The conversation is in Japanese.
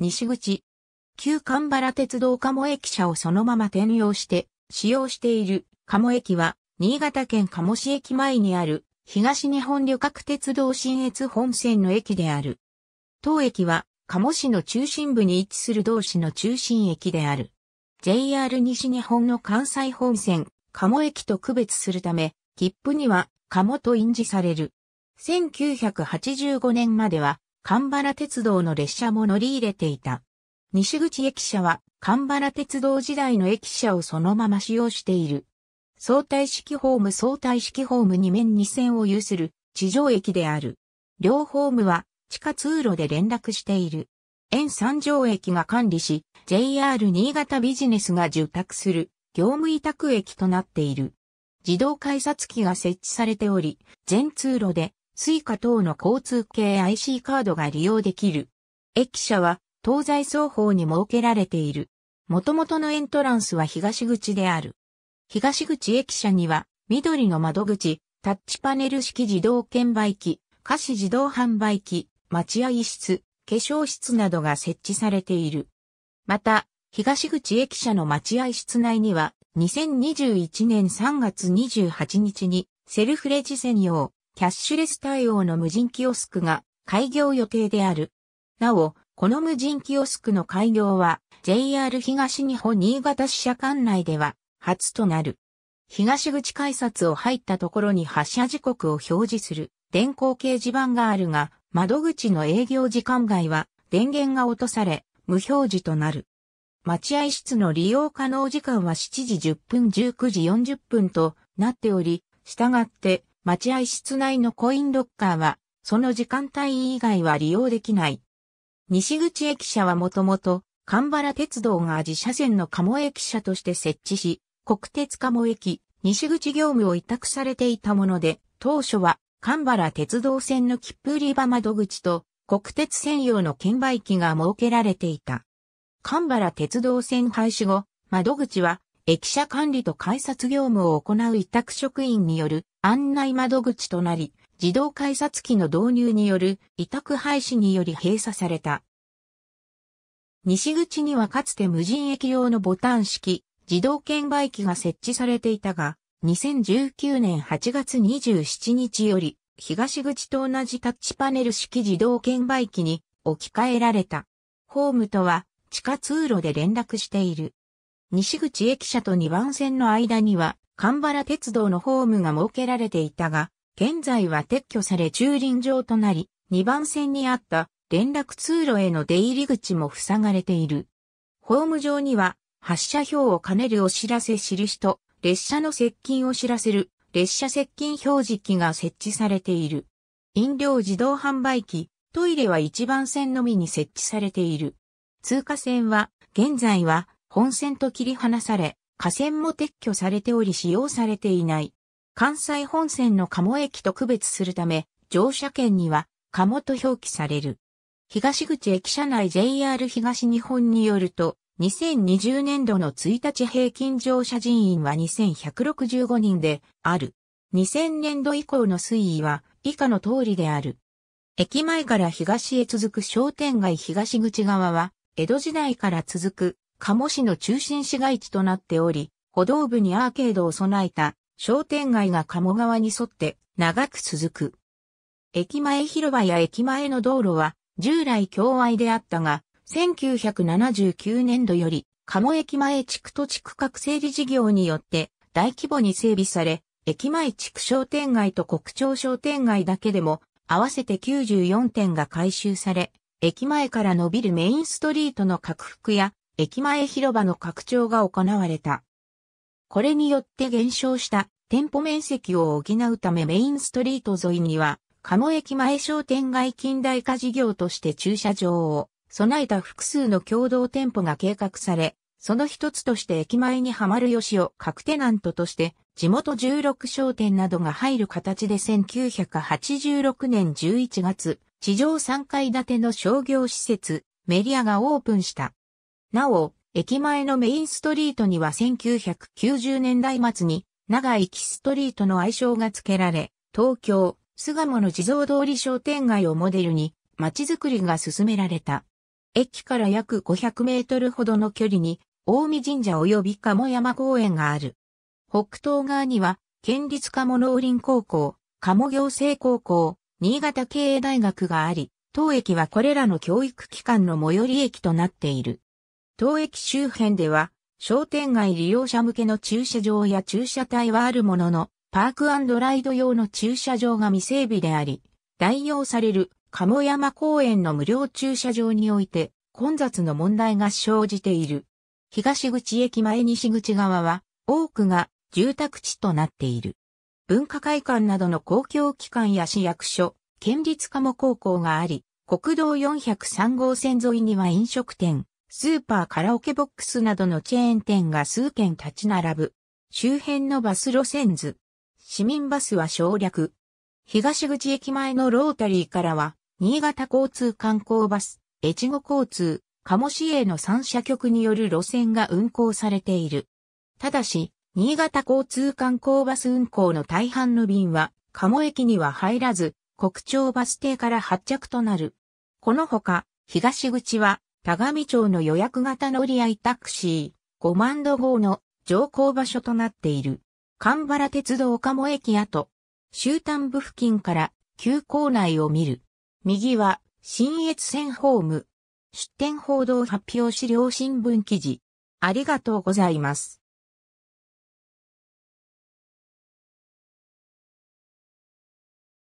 西口、旧神原鉄道鴨駅舎をそのまま転用して使用している鴨駅は、新潟県鴨市駅前にある東日本旅客鉄道新越本線の駅である。当駅は、鴨市の中心部に位置する同市の中心駅である。JR 西日本の関西本線、鴨駅と区別するため、切符には鴨と印字される。1985年までは、神原鉄道の列車も乗り入れていた。西口駅舎は神原鉄道時代の駅舎をそのまま使用している。相対式ホーム相対式ホーム2面2線を有する地上駅である。両ホームは地下通路で連絡している。沿三条駅が管理し、JR 新潟ビジネスが受託する業務委託駅となっている。自動改札機が設置されており、全通路でスイカ等の交通系 IC カードが利用できる。駅舎は東西双方に設けられている。元々のエントランスは東口である。東口駅舎には緑の窓口、タッチパネル式自動券売機、菓子自動販売機、待合室、化粧室などが設置されている。また、東口駅舎の待合室内には、2021年3月28日にセルフレジ専用キャッシュレス対応の無人キオスクが開業予定である。なお、この無人キオスクの開業は JR 東日本新潟支社管内では初となる。東口改札を入ったところに発車時刻を表示する電光掲示板があるが、窓口の営業時間外は電源が落とされ無表示となる。待合室の利用可能時間は7時10分19時40分となっており、従って待合室内のコインロッカーは、その時間帯以外は利用できない。西口駅舎はもともと、神原鉄道が自社線の鴨駅舎として設置し、国鉄鴨駅、西口業務を委託されていたもので、当初は、神原鉄道線の切符売り場窓口と、国鉄専用の券売機が設けられていた。神原鉄道線廃止後、窓口は駅舎管理と改札業務を行う委託職員による案内窓口となり、自動改札機の導入による委託廃止により閉鎖された。西口にはかつて無人駅用のボタン式自動券売機が設置されていたが、2019年8月27日より東口と同じタッチパネル式自動券売機に置き換えられた。ホームとは地下通路で連絡している。西口駅舎と2番線の間には、神原鉄道のホームが設けられていたが、現在は撤去され駐輪場となり、2番線にあった連絡通路への出入り口も塞がれている。ホーム上には、発車表を兼ねるお知らせ印と、列車の接近を知らせる列車接近表示機が設置されている。飲料自動販売機、トイレは1番線のみに設置されている。通過線は、現在は本線と切り離され、架線も撤去されており使用されていない。関西本線の鴨駅と区別するため、乗車券には鴨と表記される。東口駅舎内 JR 東日本によると、2020年度の1日平均乗車人員は2165人である。2000年度以降の推移は以下の通りである。駅前から東へ続く商店街東口側は、江戸時代から続く鴨市の中心市街地となっており、歩道部にアーケードを備えた商店街が鴨川に沿って長く続く。駅前広場や駅前の道路は従来境愛であったが、1979年度より鴨駅前地区と地区各整理事業によって大規模に整備され、駅前地区商店街と国庁商店街だけでも合わせて94点が改修され、駅前から伸びるメインストリートの拡幅や駅前広場の拡張が行われた。これによって減少した店舗面積を補うためメインストリート沿いには、鴨駅前商店街近代化事業として駐車場を備えた複数の共同店舗が計画され、その一つとして駅前にはまる吉尾各テナントとして、地元16商店などが入る形で1986年11月、地上3階建ての商業施設、メディアがオープンした。なお、駅前のメインストリートには1990年代末に長生キストリートの愛称が付けられ、東京、巣鴨の地蔵通り商店街をモデルに街づくりが進められた。駅から約500メートルほどの距離に、大見神社及び鴨山公園がある。北東側には、県立鴨農林高校、鴨行政高校、新潟経営大学があり、当駅はこれらの教育機関の最寄り駅となっている。当駅周辺では、商店街利用者向けの駐車場や駐車帯はあるものの、パークライド用の駐車場が未整備であり、代用される鴨山公園の無料駐車場において、混雑の問題が生じている。東口駅前西口側は、多くが住宅地となっている。文化会館などの公共機関や市役所、県立鴨高校があり、国道403号線沿いには飲食店、スーパーカラオケボックスなどのチェーン店が数軒立ち並ぶ。周辺のバス路線図。市民バスは省略。東口駅前のロータリーからは、新潟交通観光バス、越後交通、鴨市営の三社局による路線が運行されている。ただし、新潟交通観光バス運行の大半の便は、鴨駅には入らず、国庁バス停から発着となる。このほか、東口は、田上町の予約型乗り合いタクシー、5万度号の乗降場所となっている。神原鉄道鴨駅跡、終端部付近から急行内を見る。右は、新越線ホーム。出店報道発表資料新聞記事。ありがとうございます。